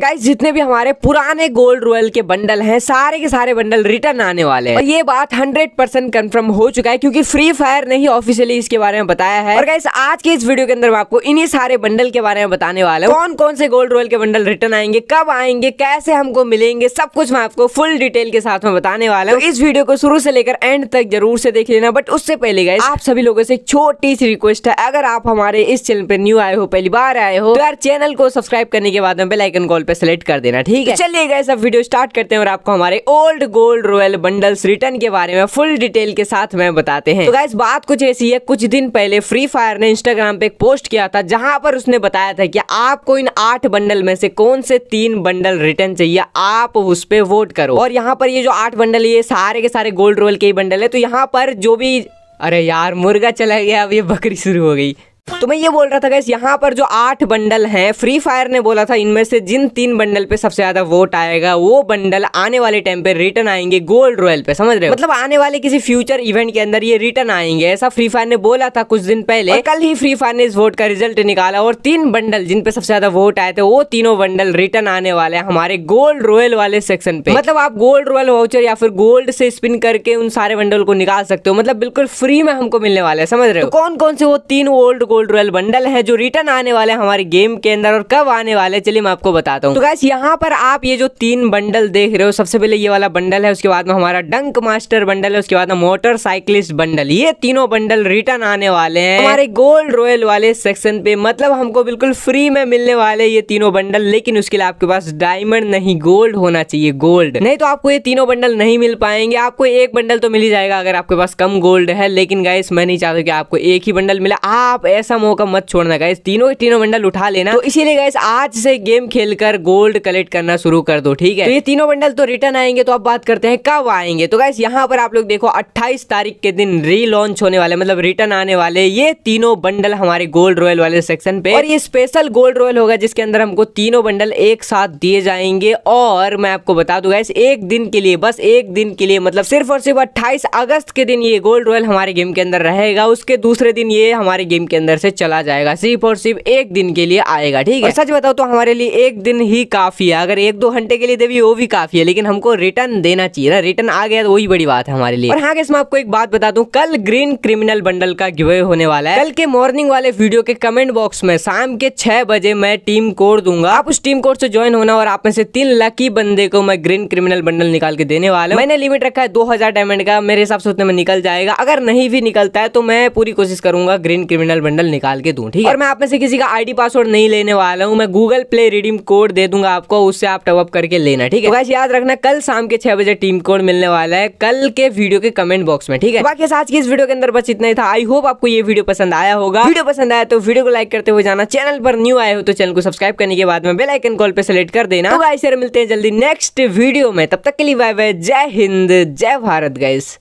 guys जितने भी हमारे पुराने गोल्ड रॉयल के बंडल हैं सारे के सारे बंडल रिटर्न आने वाले हैं और ये बात 100 परसेंट कन्फर्म हो चुका है क्योंकि फ्री फायर ने ही ऑफिशियली इसके बारे में बताया है और गाइस आज के इस वीडियो के अंदर मैं आपको इन्हीं सारे बंडल के बारे में बताने वाला हूँ कौन कौन से गोल्ड रॉयल के बंडल रिटर्न आएंगे कब आएंगे कैसे हमको मिलेंगे सब कुछ मैं आपको फुल डिटेल के साथ में बताने वाला हूँ तो इस वीडियो को शुरू से लेकर एंड तक जरूर से देख लेना बट उससे पहले गाय आप सभी लोगों से छोटी सी रिक्वेस्ट है अगर आप हमारे इस चैनल पर न्यू आए हो पहली बार आए हो तो यार चैनल को सब्सक्राइब करने के बाद में बेलाइकन कॉल ऑल पे सेलेक्ट कर देना ठीक तो है चलिए गए सब वीडियो स्टार्ट करते हैं और आपको हमारे old gold royal bundles return के बारे में फुल डिटेल के साथ में बताते हैं तो गैस बात कुछ ऐसी है कुछ दिन पहले फ्री फायर ने इंस्टाग्राम पे एक पोस्ट किया था जहां पर उसने बताया था कि आपको इन आठ बंडल में से कौन से तीन बंडल रिटर्न चाहिए आप उस पर वोट करो और यहाँ पर ये जो आठ बंडल ये सारे के सारे गोल्ड रोल के ही बंडल है तो यहाँ पर जो भी अरे यार मुर्गा चला गया अब ये बकरी शुरू हो गई तो मैं ये बोल रहा था गैस यहाँ पर जो आठ बंडल हैं फ्री फायर ने बोला था इनमें से जिन तीन बंडल पे सबसे ज्यादा वोट आएगा वो बंडल आने वाले टाइम पे रिटर्न आएंगे गोल्ड रॉयल पे समझ रहे हो मतलब आने वाले किसी फ्यूचर इवेंट के अंदर ये रिटर्न आएंगे ऐसा फ्री फायर ने बोला था कुछ दिन पहले कल ही फ्री फायर ने इस वोट का रिजल्ट निकाला और तीन बंडल जिनपे सबसे ज्यादा वोट आए थे वो तीनों बंडल रिटर्न आने वाले हमारे गोल्ड रॉयल वाले सेक्शन पे मतलब आप गोल्ड रॉयल वाउचर या फिर गोल्ड से स्पिन करके उन सारे बंडल को निकाल सकते हो मतलब बिल्कुल फ्री में हमको मिलने वाले समझ रहे हो तो कौन कौन से वो तीन ओल्ड गोल्ड रॉयल बंडल है जो रिटर्न आने वाले हमारे गेम के अंदर और कब आने वाले चलिए मैं आपको बताता हूँ तो गैस यहाँ पर आप ये जो तीन बंडल देख रहे हो सबसे पहले ये वाला बंडल है उसके बाद में हमारा डंक मास्टर बंडल है उसके बाद में मोटरसाइकिलिस्ट बंडल ये तीनों बंडल रिटर्न आने वाले हैं हमारे गोल्ड रॉयल वाले सेक्शन पे मतलब हमको बिल्कुल फ्री में मिलने वाले ये तीनों बंडल लेकिन उसके लिए आपके पास डायमंड नहीं गोल्ड होना चाहिए गोल्ड नहीं तो आपको ये तीनों बंडल नहीं मिल पाएंगे आपको एक बंडल तो मिल ही जाएगा अगर आपके पास कम गोल्ड है लेकिन गाइस मैं नहीं चाहता कि आपको एक ही बंडल मिला आप ऐसा मौका मत छोड़ना गाइस तीनों के तीनों बंडल उठा लेना तो इसीलिए गाइस आज से गेम खेलकर गोल्ड कलेक्ट करना शुरू कर दो ठीक है तो ये तीनों बंडल तो रिटर्न आएंगे तो अब बात करते हैं कब आएंगे तो गाइस यहाँ पर आप लोग देखो अट्ठाईस तारीख के दिन रीलॉन्च होने वाले मतलब रिटर्न आने वाले ये तीनों बंडल हमारे गोल्ड रॉयल वाले सेक्शन पे और ये स्पेशल गोल्ड रॉयल होगा जिसके अंदर हमको तीनों बंडल एक साथ दिए जाएंगे और मैं आपको बता दूंगा इस एक दिन के लिए बस एक दिन के लिए मतलब सिर्फ और सिर्फ 28 अगस्त के दिन ये गोल्ड रॉयल हमारे गेम के अंदर रहेगा उसके दूसरे दिन ये हमारे गेम के अंदर अंदर से चला जाएगा सिर्फ और सिर्फ एक दिन के लिए आएगा ठीक है सच बताओ तो हमारे लिए एक दिन ही काफ़ी है अगर एक दो घंटे के लिए देवी वो भी काफ़ी है लेकिन हमको रिटर्न देना चाहिए ना रिटर्न आ गया तो वही बड़ी बात है हमारे लिए और हाँ मैं आपको एक बात बता दू कल ग्रीन क्रिमिनल बंडल का गिवे होने वाला है कल के मॉर्निंग वाले वीडियो के कमेंट बॉक्स में शाम के छह बजे मैं टीम कोड दूंगा आप उस टीम कोड से ज्वाइन होना और आप में से तीन लकी बंदे को मैं ग्रीन क्रिमिनल बंडल निकाल के देने वाला मैंने लिमिट रखा है दो डायमंड का मेरे हिसाब से उतने में निकल जाएगा अगर नहीं भी निकलता है तो मैं पूरी कोशिश करूंगा ग्रीन क्रिमिनल बंडल पार्सल निकाल के दूं ठीक है और मैं आप में से किसी का आईडी पासवर्ड नहीं लेने वाला हूँ मैं गूगल प्ले रिडीम कोड दे दूंगा आपको उससे आप टॉपअप करके लेना ठीक है तो याद रखना कल शाम के छह बजे टीम कोड मिलने वाला है कल के वीडियो के कमेंट बॉक्स में ठीक है तो बाकी आज की इस वीडियो के अंदर बस इतना ही था आई होप आपको ये वीडियो पसंद आया होगा वीडियो पसंद आया तो वीडियो को लाइक करते हुए जाना चैनल पर न्यू आए हो तो चैनल को सब्सक्राइब करने के बाद में बेलाइकन कॉल पर सेलेक्ट कर देना तो ऐसे मिलते हैं जल्दी नेक्स्ट वीडियो में तब तक के लिए बाय बाय जय हिंद जय भारत गाइस